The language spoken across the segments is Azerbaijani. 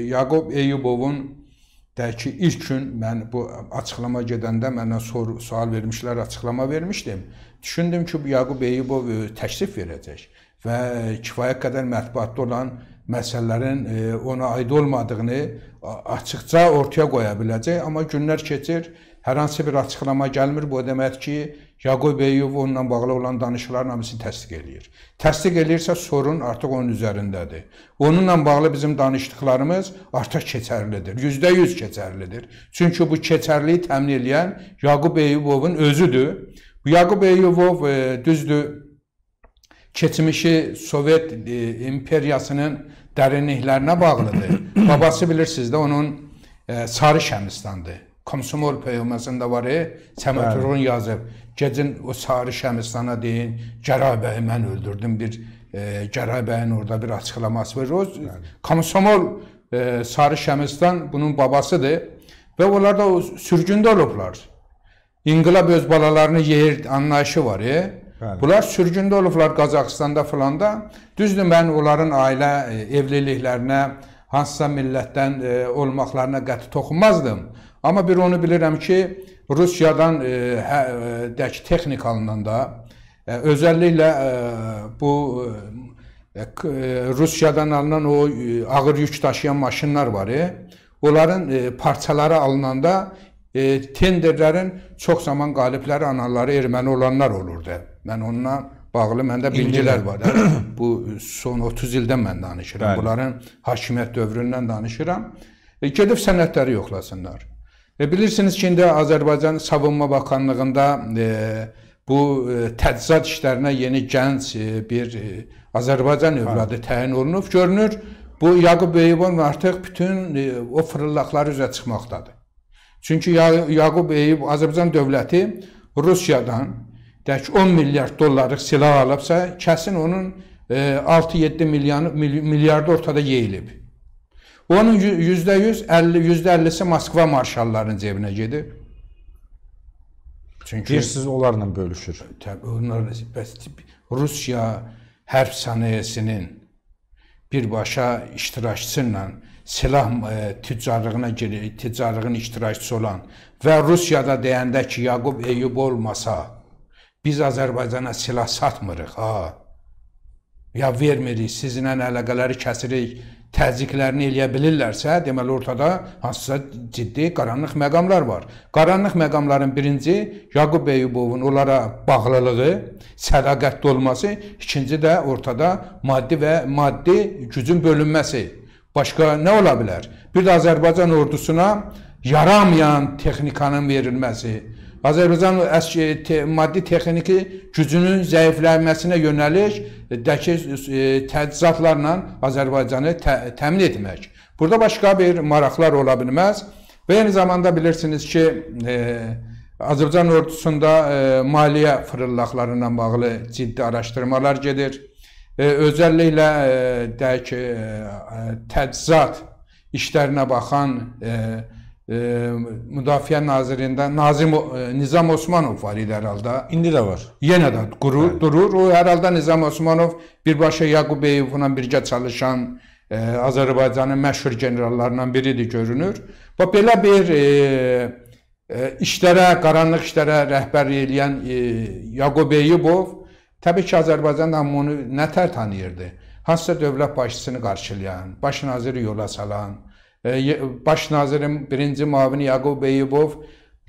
Yaqub Eyyubovun Təki ilk gün mən bu açıqlama gedəndə mənə sor, sual vermişlər, açıqlama vermişdim. Düşündüm ki, bu Yaqub Eyyubov təklif verəcək və kifayət qədər mətbuatda olan məsələlərin e, ona aid olmadığını açıqca ortaya qoya biləcək, amma günlər keçir. Hər hansı bir açıqlama gəlmir. Bu deməkdir ki, Yaqub Eyyub onunla bağlı olan danışıqların hamısını təsdiq eləyir. Təsdiq eləyirsə sorun artıq onun üzərindədir. Onunla bağlı bizim danışdıqlarımız artıq keçərlidir. 100% keçərlidir. Çünki bu keçərliyi təmin edən Yaqub Eyyubovun özüdür. Bu Yaqub Eyyubov e, düzdür keçmişi Sovet e, imperiyasının dərinliklərinə bağlıdır. Babası bilirsiniz də onun e, Sarı Şəmistandır. Komsomol poemasında var, e, Səməd Vurğun yazıb. Gecin o sarı Şəmistana deyin, Cəray bəyi mən öldürdüm bir e, Cəray bəyin orada bir açıqlaması var. O Komsomol e, sarı Şəmistan bunun babasıdır və onlar da o sürgündə olublar. İnqilab öz balalarını yer anlayışı var. E? Bəli. Bunlar sürgündə olublar Qazaxıstanda filan da. Düzdür mən onların ailə e, evliliklərinə hansısa millətdən e, olmaqlarına qəti toxunmazdım. Amma bir onu bilirəm ki, Rusiyadan e, hə, dək e, texnikanından da e, özəlliklə e, bu e, e, Rusiyadan alınan o e, ağır yük daşıyan maşınlar var. E, onların e, parçaları alınanda e, tenderlərin çox zaman qalibləri anaları erməni olanlar olurdu. Mən onunla bağlı məndə bilgilər var. Hə. Bu son 30 ildən mən danışıram. Bəli. Bunların hakimiyyət dövründən danışıram. E, gedib sənədləri yoxlasınlar. E, bilirsiniz ki, indi Azərbaycan Savunma Bakanlığında e, bu e, təchizat işlərinə yeni gənc e, bir e, Azərbaycan övladı təyin olunub. Görünür, bu Yaqub Eyübov artıq bütün o fırıllaqları üzə çıxmaqdadır. Çünki Yaqub Eyüb Azərbaycan dövləti Rusiyadan tək 10 milyard dollarlıq silah alıbsa, kəsin onun 6-7 milyardı ortada yeyilib. Onun yüzdə 100, 50, yüzdə 50-si Moskva marşallarının cebinə gedir. Çünki siz onlarla bölüşür. Təbii, onlarla bəs Rusiya hərb sənayesinin birbaşa iştirakçısı ilə silah e, ticarlığına girir, ticarlığın iştirakçısı olan və Rusiyada deyəndə ki, Yaqub Eyüb olmasa biz Azərbaycana silah satmırıq, ha. Ya vermirik, sizinlə əlaqələri kəsirik, təzyiqlərini eləyə bilirlərsə, deməli ortada hansısa ciddi qaranlıq məqamlar var. Qaranlıq məqamların birinci Yaqub Eyyubovun onlara bağlılığı, sədaqətli olması, ikinci də ortada maddi və maddi gücün bölünməsi. Başqa nə ola bilər? Bir də Azərbaycan ordusuna yaramayan texnikanın verilməsi, Azərbaycan e, maddi texniki gücünün zəifləməsinə yönəlik dəki e, təchizatlarla Azərbaycanı tə təmin etmək. Burada başqa bir maraqlar ola bilməz və eyni zamanda bilirsiniz ki, e, Azərbaycan ordusunda maliyyə fırıllaqları ilə bağlı ciddi araşdırmalar gedir. Özəlliklə deyək təchizat işlərinə baxan Müdafiə Nazirində Nazim Nizam Osmanov var idi hər halda. İndi də var. Yenə də qurur, Bəli. durur. O hər halda Nizam Osmanov birbaşa Yaqubeyevlə birgə çalışan ə, Azərbaycanın məşhur generallarından biridir görünür. Və belə bir e, e, işlərə, qaranlıq işlərə rəhbərlik edən e, Yaqubeyevov təbii ki, Azərbaycan hamını nətər tanıyırdı. Hansısa dövlət başçısını qarşılayan, baş naziri yola salan, Baş nazirin birinci mavini Yaqub Eyübov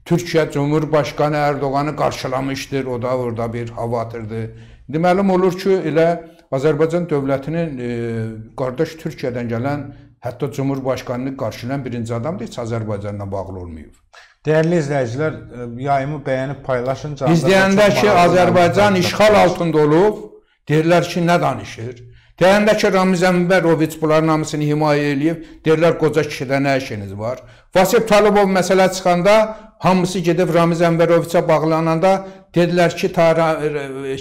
Türkiyə Cumhurbaşqanı Erdoğanı qarşılamışdır. O da orada bir hava atırdı. Deməlum olur ki, elə Azərbaycan dövlətinin e, qardaş Türkiyədən gələn, hətta Cumhurbaşqanını qarşılayan birinci adam da heç Azərbaycanla bağlı olmayıb. Dəyərli izləyicilər, e, yayımı bəyənib paylaşın. İzləyəndə ki, Azərbaycan işğal altında olub, deyirlər ki, nə danışır? Deyəndə ki, Ramiz Ənvəroviç bunların hamısını himayə eləyib, deyirlər qoca kişidə nə işiniz var? Vasif Talıbov məsələ çıxanda hamısı gedib Ramiz Ənvəroviçə bağlananda dedilər ki, tara,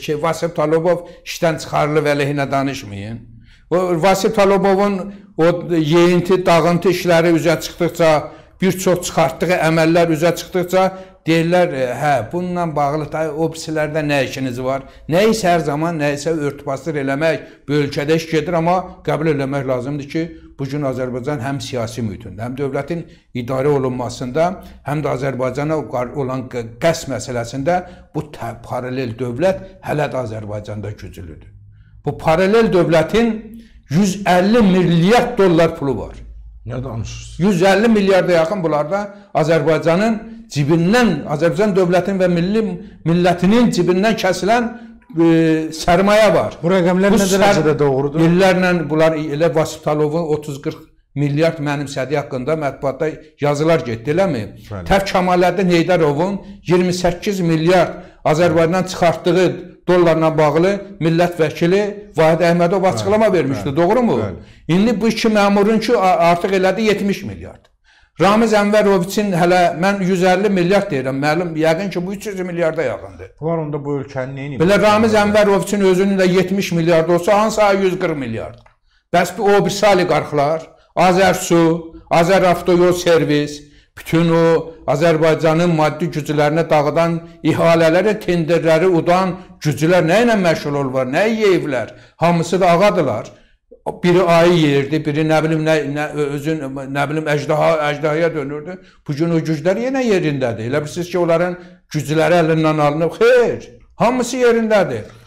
ki e, Vasif Talıbov işdən çıxarılıb əleyhinə danışmayın. O Vasif Talıbovun o yeyinti, dağıntı işləri üzə çıxdıqca, bir çox çıxartdığı əməllər üzə çıxdıqca Deyirlər, e, hə, bununla bağlı da o pislərdə nə işiniz var? Nə isə hər zaman nə isə örtbasdır eləmək bu ölkədə iş gedir, amma qəbul eləmək lazımdır ki, bu gün Azərbaycan həm siyasi mühitində, həm dövlətin idarə olunmasında, həm də Azərbaycana olan qəsd məsələsində bu paralel dövlət hələ də Azərbaycanda güclüdür. Bu paralel dövlətin 150 milyard dollar pulu var. Nə danışırsınız? 150 milyarda yaxın bunlarda Azərbaycanın cibindən Azərbaycan dövlətinin və milli millətinin cibindən kəsilən e, sərmayə var. Bu rəqəmlər nə dərəcədə doğrudur? İllərlə bunlar elə Vasiftalovun 30-40 milyard mənimsədiyi haqqında mətbuatda yazılar getdi, eləmi? Təf Kamaləddin Heydərovun 28 milyard Azərbaycandan çıxartdığı dollarla bağlı millət vəkili Vahid Əhmədov açıqlama vermişdi, bəli, doğrumu? Bəli. İndi bu iki məmurun ki artıq elədi 70 milyard. Ramiz Ənvəroviçin hələ mən 150 milyard deyirəm, müəllim, yəqin ki bu 300 milyarda yaxındır. Bunlar onda bu ölkənin neyini? Belə Ramiz Ənvəroviçin özünün də 70 milyard olsa, hansı ay 140 milyard? Bəs bu o bir sali qarxlar, Azərsu, Azəravtoyol servis, bütün o Azərbaycanın maddi güclərinə dağıdan ihalələri, tenderləri udan güclər nə ilə məşğul olurlar, nə yeyiblər? Hamısı da ağadılar biri ayı yeyirdi, biri nə bilim nə, nə özün nə bilim əjdaha, əjdahaya dönürdü. Bu gün o güclər yenə yerindədir. Elə bilirsiniz ki, onların gücləri əlindən alınıb. Xeyr, hamısı yerindədir.